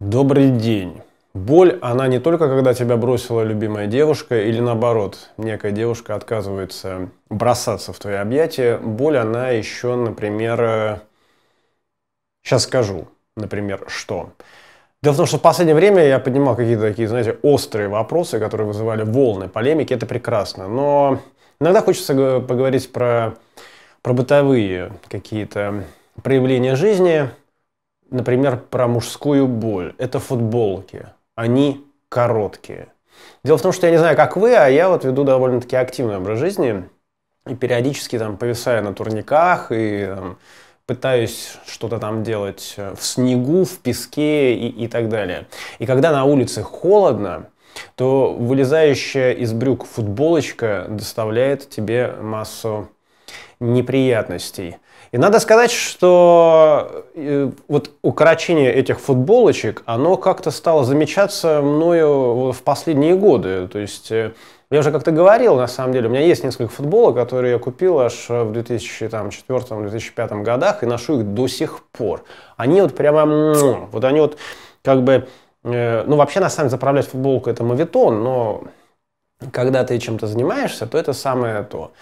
Добрый день. Боль, она не только когда тебя бросила любимая девушка или наоборот, некая девушка отказывается бросаться в твои объятия. Боль, она еще, например, сейчас э, скажу, например, что. Дело в том, что в последнее время я поднимал какие-то такие, знаете, острые вопросы, которые вызывали волны полемики, это прекрасно. Но иногда хочется поговорить про, про бытовые какие-то проявления жизни, например, про мужскую боль. Это футболки. Они короткие. Дело в том, что я не знаю, как вы, а я вот веду довольно-таки активный образ жизни и периодически там повисаю на турниках и там, пытаюсь что-то там делать в снегу, в песке и, и так далее. И когда на улице холодно, то вылезающая из брюк футболочка доставляет тебе массу неприятностей. И надо сказать, что э, вот укорочение этих футболочек, оно как-то стало замечаться мною в последние годы. То есть э, я уже как-то говорил, на самом деле, у меня есть несколько футболок, которые я купил аж в 2004-2005 годах и ношу их до сих пор. Они вот прямо, вот они вот как бы, э, ну вообще на самом деле заправлять футболку это мовитон, но когда ты чем-то занимаешься, то это самое то.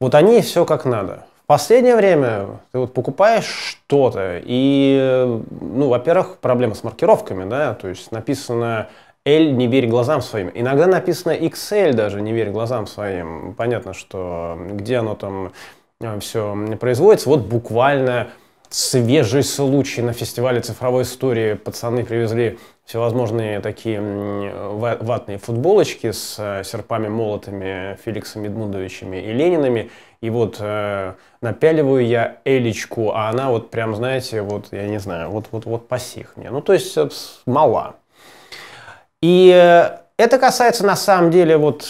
Вот они все как надо последнее время ты вот покупаешь что-то, и, ну, во-первых, проблема с маркировками, да, то есть написано L не верь глазам своим. Иногда написано XL даже не верь глазам своим. Понятно, что где оно там э, все производится. Вот буквально свежий случай на фестивале цифровой истории. Пацаны привезли всевозможные такие ватные футболочки с э, серпами, молотами, Феликсами Медмундовичами и Ленинами. И вот э, напяливаю я Элечку, а она вот прям, знаете, вот, я не знаю, вот, вот, вот посих мне. Ну, то есть э, мала. И э, это касается на самом деле вот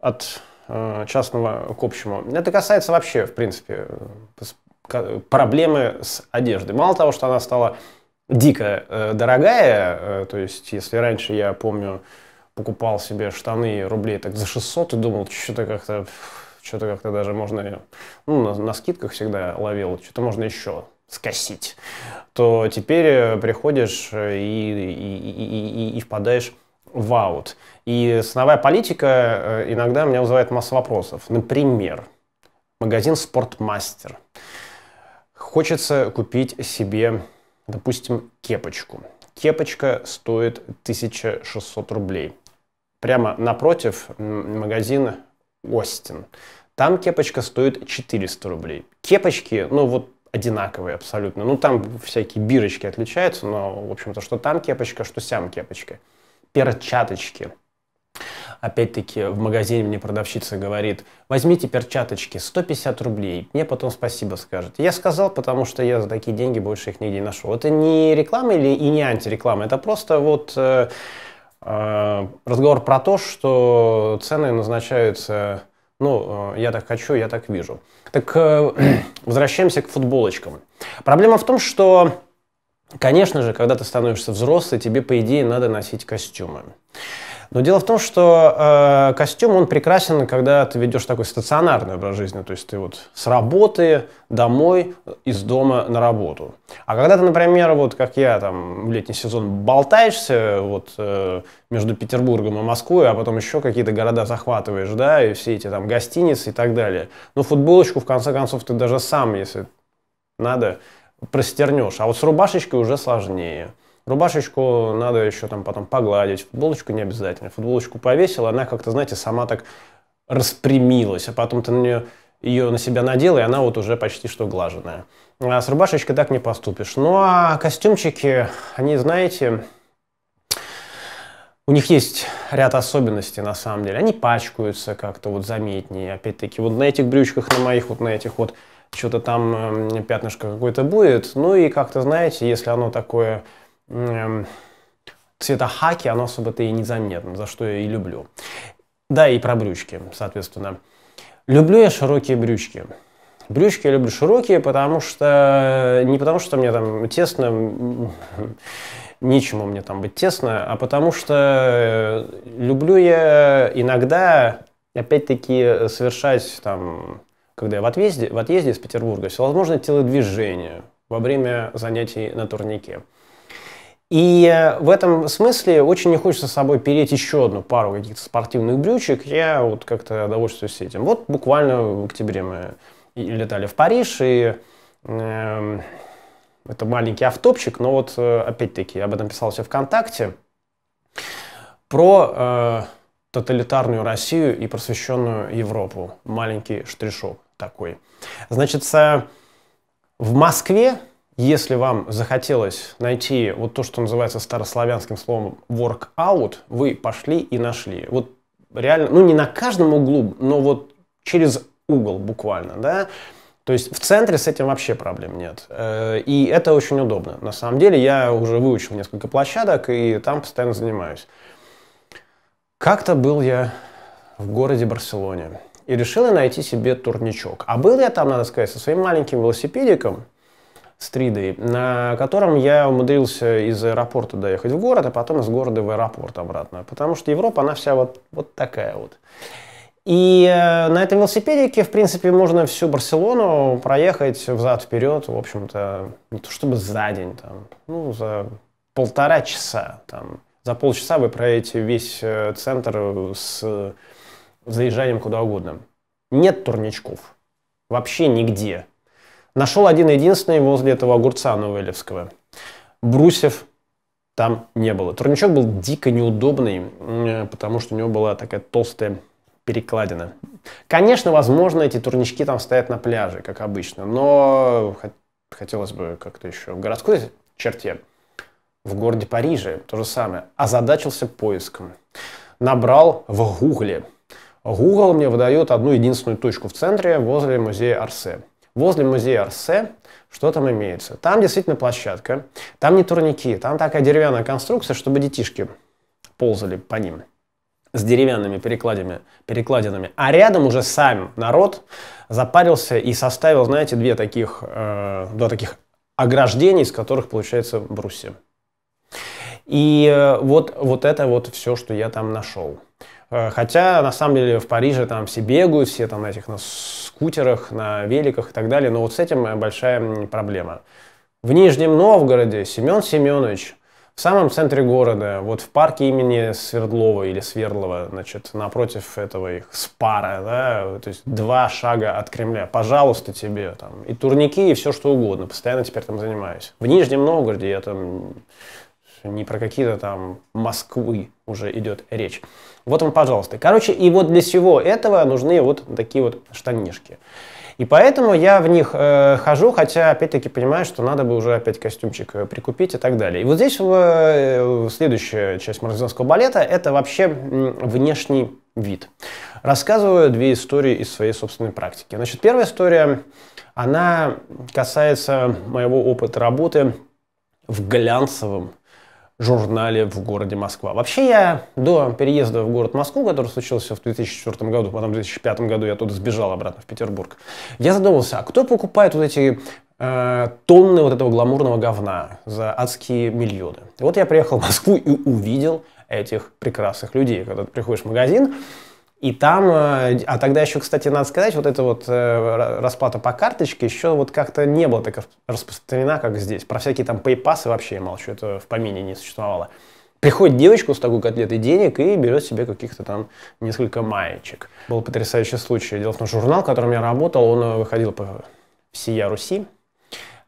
от э, частного к общему. Это касается вообще, в принципе, проблемы с одеждой. Мало того, что она стала дико э, дорогая. Э, то есть, если раньше я помню, покупал себе штаны рублей так за 600 и думал, что-то как-то что-то как-то даже можно, ну, на, на скидках всегда ловил, что-то можно еще скосить, то теперь приходишь и, и, и, и, и впадаешь в аут. И ценовая политика иногда меня вызывает массу вопросов. Например, магазин «Спортмастер». Хочется купить себе допустим, кепочку. Кепочка стоит 1600 рублей. Прямо напротив магазин Остин. Там кепочка стоит 400 рублей. Кепочки, ну вот одинаковые абсолютно. Ну там всякие бирочки отличаются, но в общем-то, что там кепочка, что сям кепочка. Перчаточки – Опять-таки в магазине мне продавщица говорит, возьмите перчаточки, 150 рублей, мне потом спасибо скажет. Я сказал, потому что я за такие деньги больше их нигде не нашел. Это не реклама или и не антиреклама, это просто вот э, э, разговор про то, что цены назначаются ну, э, я так хочу, я так вижу. Так э, возвращаемся к футболочкам. Проблема в том, что, конечно же, когда ты становишься взрослый, тебе, по идее, надо носить костюмы. Но дело в том, что э, костюм, он прекрасен, когда ты ведешь такой стационарный образ жизни. То есть ты вот с работы домой, э, из дома на работу. А когда ты, например, вот как я там в летний сезон болтаешься вот э, между Петербургом и Москвой, а потом еще какие-то города захватываешь, да, и все эти там гостиницы и так далее. Ну, футболочку, в конце концов, ты даже сам, если надо, простернешь. А вот с рубашечкой уже сложнее. Рубашечку надо еще там потом погладить, футболочку не обязательно. Футболочку повесила, она как-то, знаете, сама так распрямилась, а потом ты на нее ее на себя надел, и она вот уже почти что глаженная. А с рубашечкой так не поступишь. Ну а костюмчики, они, знаете, у них есть ряд особенностей на самом деле. Они пачкаются как-то вот заметнее. Опять-таки вот на этих брючках, на моих вот на этих вот что-то там эм, пятнышко какое-то будет. Ну и как-то, знаете, если оно такое Эм, цвета хаки, оно особо-то и незаметно, за что я и люблю. Да, и про брючки, соответственно. Люблю я широкие брючки. Брючки я люблю широкие, потому что... Не потому что мне там тесно, нечему мне там быть тесно, а потому что э, люблю я иногда, опять-таки, совершать там, когда я в отъезде, в отъезде из Петербурга, всевозможные телодвижения во время занятий на турнике. И э, в этом смысле очень не хочется с собой переть еще одну пару каких-то спортивных брючек. Я вот как-то довольствуюсь этим. Вот буквально в октябре мы летали в Париж, и э, это маленький автопчик, но вот э, опять-таки об этом писал все ВКонтакте. Про э, тоталитарную Россию и просвещенную Европу. Маленький штришок такой. Значит, в Москве если вам захотелось найти вот то, что называется старославянским словом workout, вы пошли и нашли. Вот реально, ну не на каждом углу, но вот через угол буквально, да, то есть в центре с этим вообще проблем нет. Э, и это очень удобно. На самом деле я уже выучил несколько площадок и там постоянно занимаюсь. Как-то был я в городе Барселоне и решил я найти себе турничок. А был я там, надо сказать, со своим маленьким велосипедиком – с 3D, на котором я умудрился из аэропорта доехать в город, а потом из города в аэропорт обратно. Потому что Европа, она вся вот, вот такая вот. И э, на этом велосипедике, в принципе, можно всю Барселону проехать взад-вперед, в общем-то, не то чтобы за день, там, ну, за полтора часа. Там, за полчаса вы проедете весь э, центр с заезжанием куда угодно. Нет турничков. Вообще нигде. Нашел один единственный возле этого огурца новоэлевского. Брусев там не было. Турничок был дико неудобный, потому что у него была такая толстая перекладина. Конечно, возможно, эти турнички там стоят на пляже, как обычно, но хотелось бы как-то еще в городской черте, в городе Париже, то же самое. Озадачился поиском. Набрал в Гугле. Гугл мне выдает одну единственную точку в центре возле музея Арсе возле музея Арсе, что там имеется. Там действительно площадка, там не турники, там такая деревянная конструкция, чтобы детишки ползали по ним с деревянными перекладинами, перекладинами. А рядом уже сам народ запарился и составил, знаете, две таких, э, два таких ограждения, из которых получается брусья. И э, вот, вот это вот все, что я там нашел. Э, хотя, на самом деле, в Париже там все бегают, все там на этих на скутерах, на великах и так далее. Но вот с этим большая проблема. В Нижнем Новгороде Семен Семенович в самом центре города, вот в парке имени Свердлова или Свердлова, значит, напротив этого их спара, да, то есть два шага от Кремля. Пожалуйста, тебе там и турники, и все что угодно. Постоянно теперь там занимаюсь. В Нижнем Новгороде я там не про какие-то там Москвы уже идет речь. Вот вам, пожалуйста. Короче, и вот для всего этого нужны вот такие вот штанишки. И поэтому я в них э, хожу, хотя опять-таки понимаю, что надо бы уже опять костюмчик э, прикупить и так далее. И вот здесь э, следующая часть марзинского балета – это вообще внешний вид. Рассказываю две истории из своей собственной практики. Значит, первая история, она касается моего опыта работы в глянцевом журнале в городе Москва. Вообще я до переезда в город Москву, который случился в 2004 году, потом в 2005 году я туда сбежал обратно в Петербург, я задумался, а кто покупает вот эти э, тонны вот этого гламурного говна за адские миллионы? И вот я приехал в Москву и увидел этих прекрасных людей. Когда ты приходишь в магазин, и там, э, а тогда еще, кстати, надо сказать, вот эта вот э, расплата по карточке еще вот как-то не была так распространена, как здесь. Про всякие там PayPass вообще я молчу, это в помине не существовало. Приходит девочка с такой котлетой денег и берет себе каких-то там несколько маечек. Был потрясающий случай. Дело в том, журнал, в котором я работал, он э, выходил по всея Руси.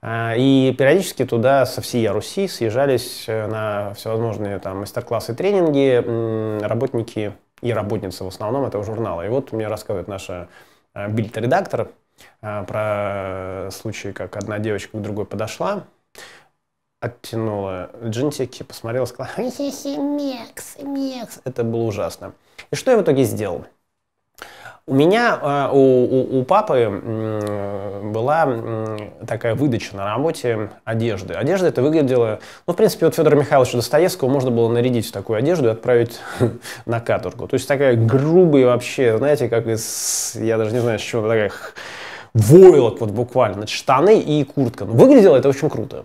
А, и периодически туда со всей Руси съезжались на всевозможные там мастер-классы, тренинги работники и работница в основном этого журнала. И вот мне рассказывает наша э, бильд-редактор э, про случай, как одна девочка к другой подошла, оттянула джинсики, посмотрела, сказала, мекс, мекс. Это было ужасно. И что я в итоге сделал? У меня, а, у, у, у папы была такая выдача на работе одежды. Одежда это выглядела... Ну, в принципе, вот Федора Михайловича Достоевского можно было нарядить в такую одежду и отправить на каторгу. То есть такая грубая вообще, знаете, как из... Я даже не знаю, с чего такая... Войлок вот буквально. Штаны и куртка. Ну, выглядело это очень круто.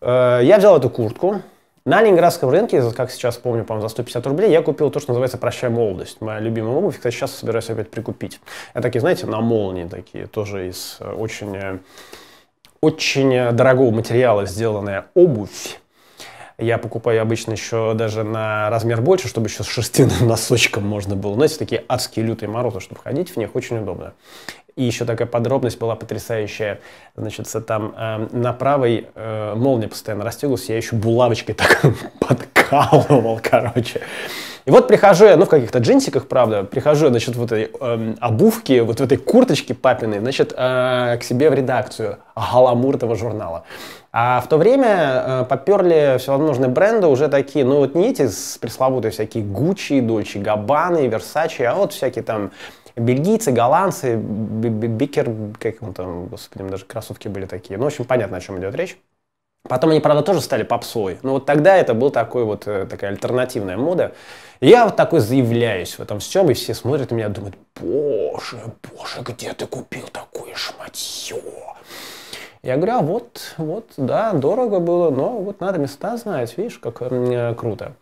Э, я взял эту куртку, на Ленинградском рынке, как сейчас помню, по-моему, за 150 рублей я купил то, что называется «Прощай молодость». Моя любимая обувь, кстати, сейчас собираюсь опять прикупить. Это такие, знаете, на молнии такие, тоже из э, очень, э, очень э, дорогого материала сделанная обувь. Я покупаю обычно еще даже на размер больше, чтобы еще с шерстяным носочком можно было. Знаете, такие адские лютые морозы, чтобы ходить в них, очень удобно. И еще такая подробность была потрясающая. Значит, там э, на правой э, молния постоянно растягивалась, я еще булавочкой так подкалывал, короче. И вот прихожу я, ну, в каких-то джинсиках, правда, прихожу я, значит, в этой э, обувке, вот в этой курточке папиной, значит, э, к себе в редакцию Галамуртова журнала. А в то время э, поперли всевозможные бренды уже такие, ну, вот не эти пресловутые всякие Гуччи, Дольче Габбаны, Версачи, а вот всякие там бельгийцы, голландцы, бикер, как он там, господи, даже кроссовки были такие. Ну, в общем, понятно, о чем идет речь. Потом они, правда, тоже стали попсой. Но вот тогда это был такой вот, э, такая альтернативная мода. я вот такой заявляюсь в этом всем, и все смотрят на меня думают, боже, боже, где ты купил такое шматье? Я говорю, а вот, вот, да, дорого было, но вот надо места знать, видишь, как э, круто.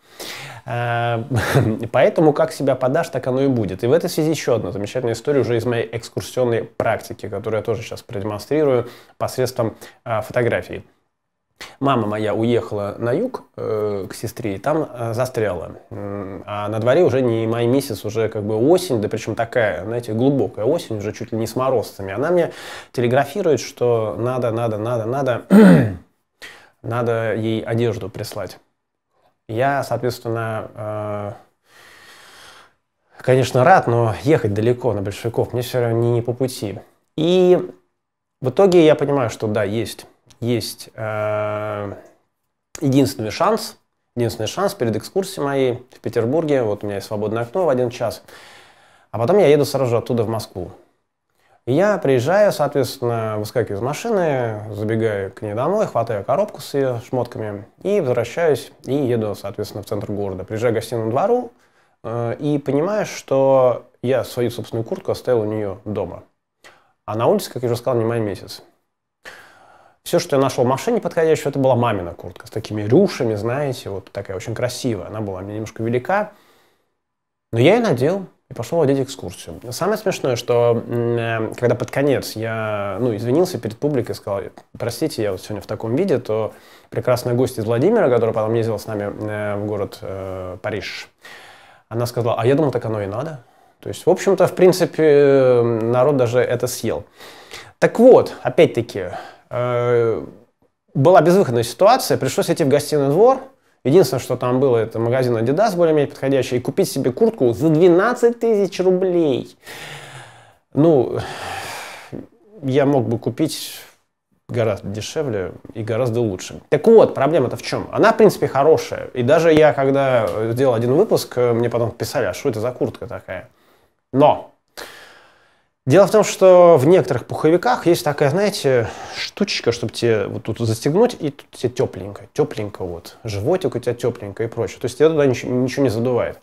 Э, поэтому как себя подашь, так оно и будет. И в этой связи еще одна замечательная история уже из моей экскурсионной практики, которую я тоже сейчас продемонстрирую посредством э, фотографии. Мама моя уехала на юг э, к сестре и там э, застряла. А на дворе уже не май месяц, уже как бы осень, да причем такая, знаете, глубокая осень, уже чуть ли не с морозцами. Она мне телеграфирует, что надо, надо, надо, надо, надо ей одежду прислать. Я, соответственно, э, конечно, рад, но ехать далеко на большевиков мне все равно не, не по пути. И в итоге я понимаю, что да, есть есть э, единственный шанс, единственный шанс перед экскурсией моей в Петербурге, вот у меня есть свободное окно в один час, а потом я еду сразу же оттуда в Москву. И я приезжаю, соответственно, выскакиваю из машины, забегаю к ней домой, хватаю коробку с ее шмотками и возвращаюсь и еду, соответственно, в центр города. Приезжаю к гостиному двору э, и понимаю, что я свою собственную куртку оставил у нее дома. А на улице, как я уже сказал, не май месяц. Все, что я нашел в машине подходящего, это была мамина куртка с такими рюшами, знаете, вот такая очень красивая. Она была мне немножко велика, но я ее надел и пошел водить экскурсию. Самое смешное, что э, когда под конец я ну, извинился перед публикой, сказал, простите, я вот сегодня в таком виде, то прекрасная гость из Владимира, которая потом ездила с нами э, в город э, Париж, она сказала, а я думал, так оно и надо. То есть, в общем-то, в принципе, э, народ даже это съел. Так вот, опять-таки, Э, была безвыходная ситуация, пришлось идти в гостиный двор, единственное, что там было, это магазин Adidas более-менее подходящий, и купить себе куртку за 12 тысяч рублей. Ну, я мог бы купить гораздо дешевле и гораздо лучше. Так вот, проблема-то в чем? Она, в принципе, хорошая. И даже я, когда сделал один выпуск, э, мне потом писали, а что это за куртка такая? Но Дело в том, что в некоторых пуховиках есть такая, знаете, штучечка, чтобы тебе вот тут застегнуть, и тут тебе тепленько, тепленько вот, животик у тебя тепленько и прочее. То есть тебя туда ничего, ничего не задувает.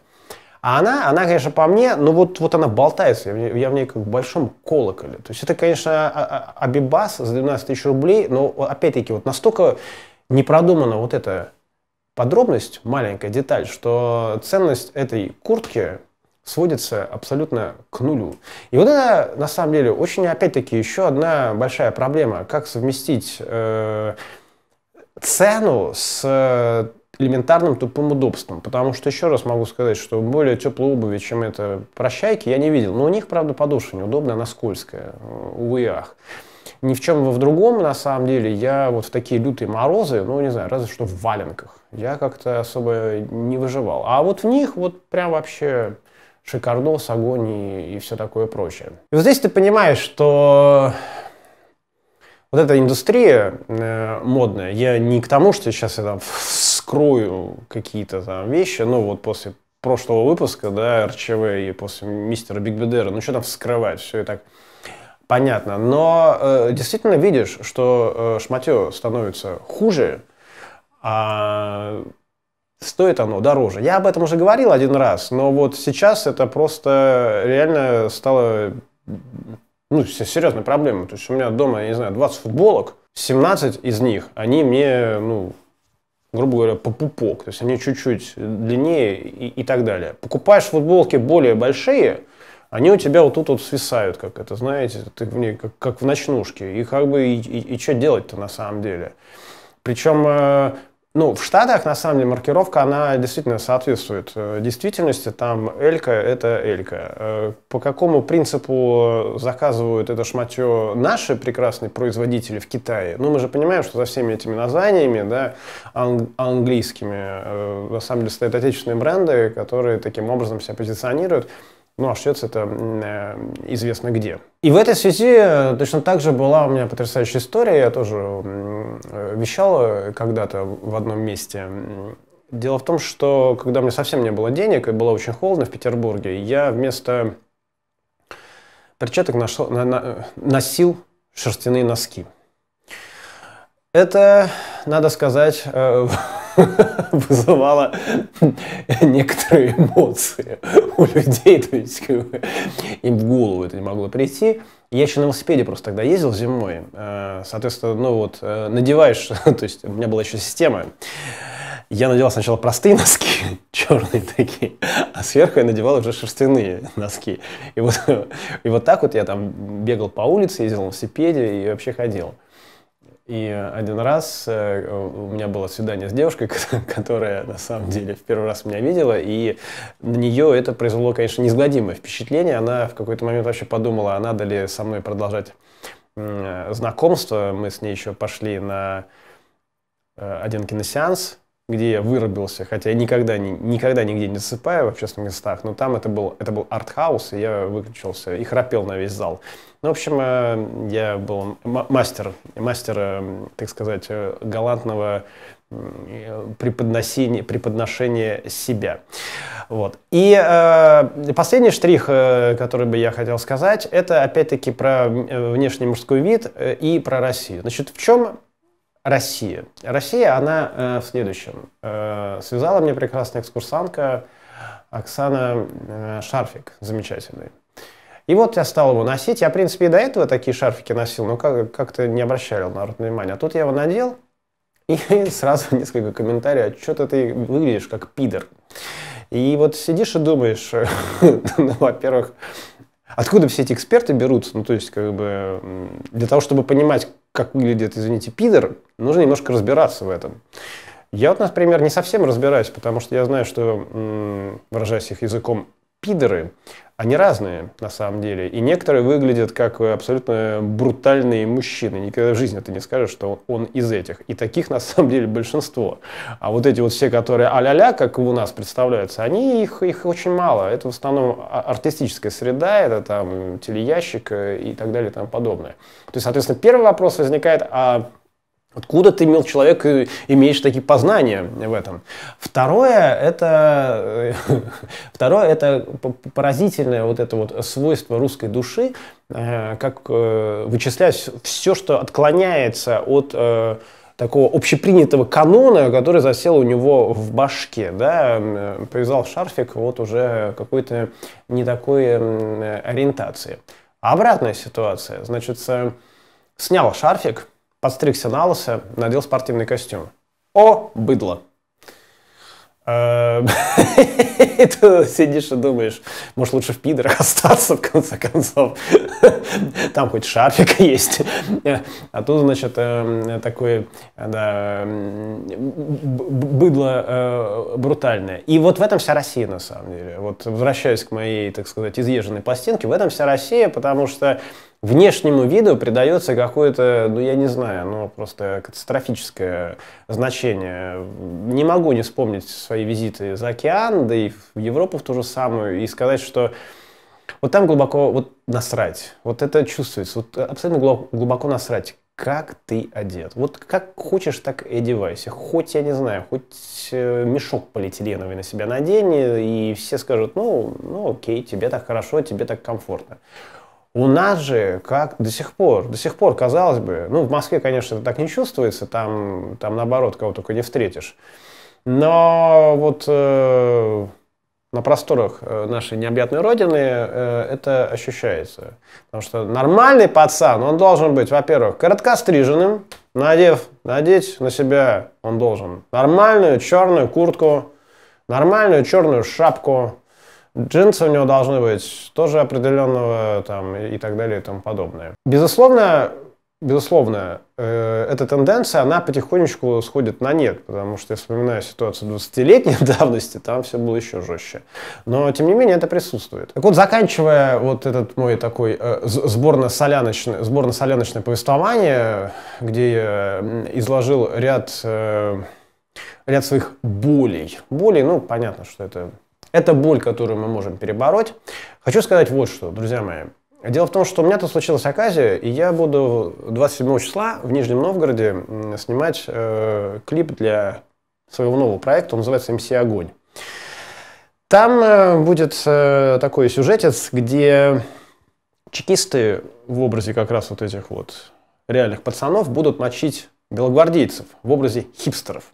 А она, она, конечно, по мне, ну вот, вот она болтается, я в, ней, я в ней как в большом колоколе. То есть это, конечно, а, а, а, абибас за 12 тысяч рублей, но опять-таки вот настолько не продумана вот эта подробность, маленькая деталь, что ценность этой куртки сводится абсолютно к нулю. И вот это, на самом деле, очень, опять-таки, еще одна большая проблема. Как совместить э, цену с э, элементарным тупым удобством. Потому что, еще раз могу сказать, что более теплой обуви, чем это прощайки, я не видел. Но у них, правда, подошва неудобная, она скользкая. Э, увы, ах. Ни в чем во в другом, на самом деле, я вот в такие лютые морозы, ну, не знаю, разве что в валенках. Я как-то особо не выживал. А вот в них вот прям вообще шикардос, огонь и, и все такое прочее. И вот здесь ты понимаешь, что вот эта индустрия э, модная, я не к тому, что сейчас я там вскрою какие-то там вещи, ну вот после прошлого выпуска, да, РЧВ и после мистера Биг Бедера, ну что там вскрывать, все и так понятно. Но э, действительно видишь, что э, шматье становится хуже, а Стоит оно дороже. Я об этом уже говорил один раз, но вот сейчас это просто реально стало ну, серьезной проблемой. То есть у меня дома, я не знаю, 20 футболок, 17 из них, они мне, ну, грубо говоря, по пупок. То есть они чуть-чуть длиннее и, и так далее. Покупаешь футболки более большие, они у тебя вот тут вот свисают, как это, знаете, ты в ней, как, как в ночнушке. И как бы, и, и, и что делать-то на самом деле? Причем э, ну, в Штатах, на самом деле, маркировка, она действительно соответствует э, действительности. Там элька – это элька. Э, по какому принципу заказывают это шматье наши прекрасные производители в Китае? Ну, мы же понимаем, что за всеми этими названиями, да, анг- английскими, э, на самом деле, стоят отечественные бренды, которые таким образом себя позиционируют. Ну, а Швец это известно где. И в этой связи точно так же была у меня потрясающая история. Я тоже Э, вещала когда-то в одном месте. Дело в том, что когда у меня совсем не было денег и было очень холодно в Петербурге, я вместо перчаток нашел, на, на, носил шерстяные носки. Это, надо сказать, э, вызывало некоторые эмоции у людей, то есть им в голову это не могло прийти. Я еще на велосипеде просто тогда ездил зимой. Э, соответственно, ну вот, э, надеваешь, то есть у меня была еще система. Я надевал сначала простые носки, черные такие, а сверху я надевал уже шерстяные носки. И вот, и вот так вот я там бегал по улице, ездил на велосипеде и вообще ходил. И один раз э, у меня было свидание с девушкой, которая на самом деле в первый раз меня видела, и на нее это произвело, конечно, неизгладимое впечатление. Она в какой-то момент вообще подумала, а надо ли со мной продолжать э, знакомство. Мы с ней еще пошли на э, один киносеанс, где я вырубился, хотя я никогда, ни, никогда нигде не засыпаю в общественных местах, но там это был, это был арт-хаус, и я выключился и храпел на весь зал. Ну, в общем, э, я был мастер, мастер, э, так сказать, э, галантного преподношения, преподношения себя. Вот. И э, последний штрих, который бы я хотел сказать, это опять-таки про внешний мужской вид и про Россию. Значит, в чем Россия. Россия, она э, в следующем. Э, связала мне прекрасная экскурсантка Оксана э, Шарфик, замечательный. И вот я стал его носить. Я, в принципе, и до этого такие шарфики носил, но как- как-то не обращали на внимание. А тут я его надел, и сразу несколько комментариев, «А что-то ты выглядишь как пидор. И вот сидишь и думаешь, ну, во-первых, Откуда все эти эксперты берутся? Ну, то есть, как бы, для того, чтобы понимать, как выглядит, извините, пидор, нужно немножко разбираться в этом. Я вот, например, не совсем разбираюсь, потому что я знаю, что, выражаясь их языком, пидоры, они разные на самом деле. И некоторые выглядят как э, абсолютно брутальные мужчины. Никогда в жизни ты не скажешь, что он из этих. И таких на самом деле большинство. А вот эти вот все, которые а-ля-ля, как у нас представляются, они, их, их очень мало. Это в основном а, артистическая среда, это там телеящик э, и так далее и тому подобное. То есть, соответственно, первый вопрос возникает, а Откуда ты, мил человек, имеешь такие познания в этом? Второе это, э, второе, это поразительное вот это вот свойство русской души, э, как э, вычислять все, что отклоняется от такого общепринятого канона, который засел у него в башке, да, повязал шарфик вот уже какой-то не такой ориентации. Обратная ситуация, значит, снял шарфик, подстригся на лысо, надел спортивный костюм. О, быдло! Э, и ты сидишь и думаешь, может лучше в пидорах остаться в конце концов. Там хоть шарфик есть. А тут, значит, эм, такое да, быдло э, брутальное. И вот в этом вся Россия, на самом деле. Вот возвращаясь к моей, так сказать, изъезженной пластинке, в этом вся Россия, потому что внешнему виду придается какое-то, ну я не знаю, ну просто катастрофическое значение. Не могу не вспомнить свои визиты за океан, да и в Европу в ту же самую, и сказать, что вот там глубоко вот насрать, вот это чувствуется, вот абсолютно глубоко насрать, как ты одет. Вот как хочешь, так и одевайся. Хоть, я не знаю, хоть э, мешок полиэтиленовый на себя надень, э, и все скажут, ну, ну окей, тебе так хорошо, тебе так комфортно. У нас же как до сих пор, до сих пор, казалось бы, ну, в Москве, конечно, это так не чувствуется, там, там наоборот, кого только не встретишь. Но вот э, на просторах э, нашей необъятной родины э, это ощущается. Потому что нормальный пацан, он должен быть, во-первых, короткостриженным, надев, надеть на себя он должен нормальную черную куртку, нормальную черную шапку, Джинсы у него должны быть тоже определенного там и так далее и тому подобное. Безусловно, безусловно, э, эта тенденция, она потихонечку сходит на нет, потому что я вспоминаю ситуацию 20-летней давности, там все было еще жестче. Но, тем не менее, это присутствует. Так вот, заканчивая вот этот мой такой э, сборно-соляночный, сборно-соляночное повествование, где я изложил ряд, э, ряд своих болей. Болей, ну, понятно, что это это боль, которую мы можем перебороть. Хочу сказать вот что, друзья мои. Дело в том, что у меня тут случилась оказия, и я буду 27 числа в Нижнем Новгороде снимать э, клип для своего нового проекта, он называется «МС Огонь». Там э, будет э, такой сюжетец, где чекисты в образе как раз вот этих вот реальных пацанов будут мочить белогвардейцев в образе хипстеров.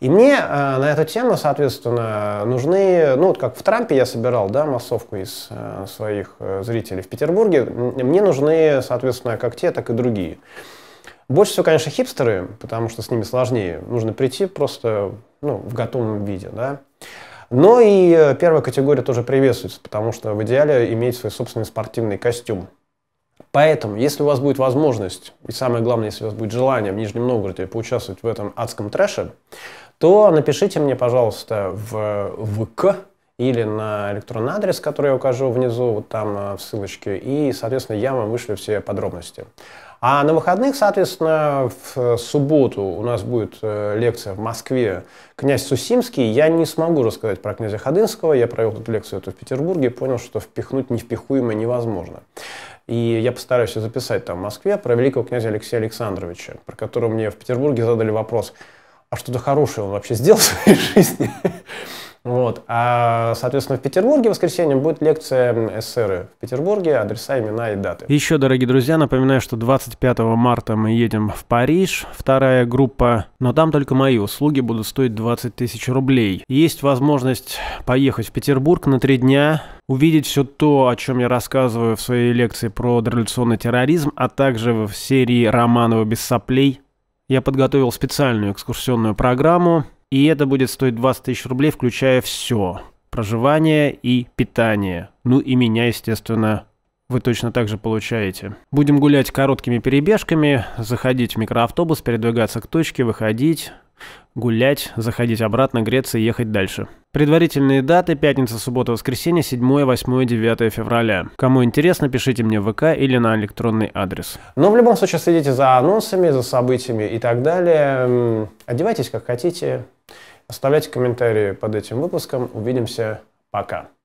И мне э, на эту тему, соответственно, нужны, ну вот как в Трампе я собирал, да, массовку из э, своих э, зрителей в Петербурге, мне нужны, соответственно, как те, так и другие. Больше всего, конечно, хипстеры, потому что с ними сложнее. Нужно прийти просто ну, в готовом виде, да. Но и э, первая категория тоже приветствуется, потому что в идеале иметь свой собственный спортивный костюм. Поэтому, если у вас будет возможность, и самое главное, если у вас будет желание в Нижнем Новгороде поучаствовать в этом адском трэше, то напишите мне, пожалуйста, в ВК или на электронный адрес, который я укажу внизу, вот там э, в ссылочке, и, соответственно, я вам вышлю все подробности. А на выходных, соответственно, в э, субботу у нас будет э, лекция в Москве «Князь Сусимский». Я не смогу рассказать про князя Ходынского, я провел эту лекцию эту в Петербурге и понял, что впихнуть невпихуемое невозможно. И я постараюсь записать там в Москве про великого князя Алексея Александровича, про которого мне в Петербурге задали вопрос – а что-то хорошее он вообще сделал в своей жизни. Вот. А, соответственно, в Петербурге в воскресенье будет лекция ССР в Петербурге, адреса, имена и даты. Еще, дорогие друзья, напоминаю, что 25 марта мы едем в Париж, вторая группа, но там только мои услуги будут стоить 20 тысяч рублей. Есть возможность поехать в Петербург на три дня, увидеть все то, о чем я рассказываю в своей лекции про революционный терроризм, а также в серии Романова без соплей я подготовил специальную экскурсионную программу, и это будет стоить 20 тысяч рублей, включая все. Проживание и питание. Ну и меня, естественно, вы точно так же получаете. Будем гулять короткими перебежками, заходить в микроавтобус, передвигаться к точке, выходить. Гулять, заходить обратно, греться и ехать дальше. Предварительные даты – пятница, суббота, воскресенье, 7, 8, 9 февраля. Кому интересно, пишите мне в ВК или на электронный адрес. Но ну, в любом случае следите за анонсами, за событиями и так далее. Одевайтесь как хотите. Оставляйте комментарии под этим выпуском. Увидимся. Пока.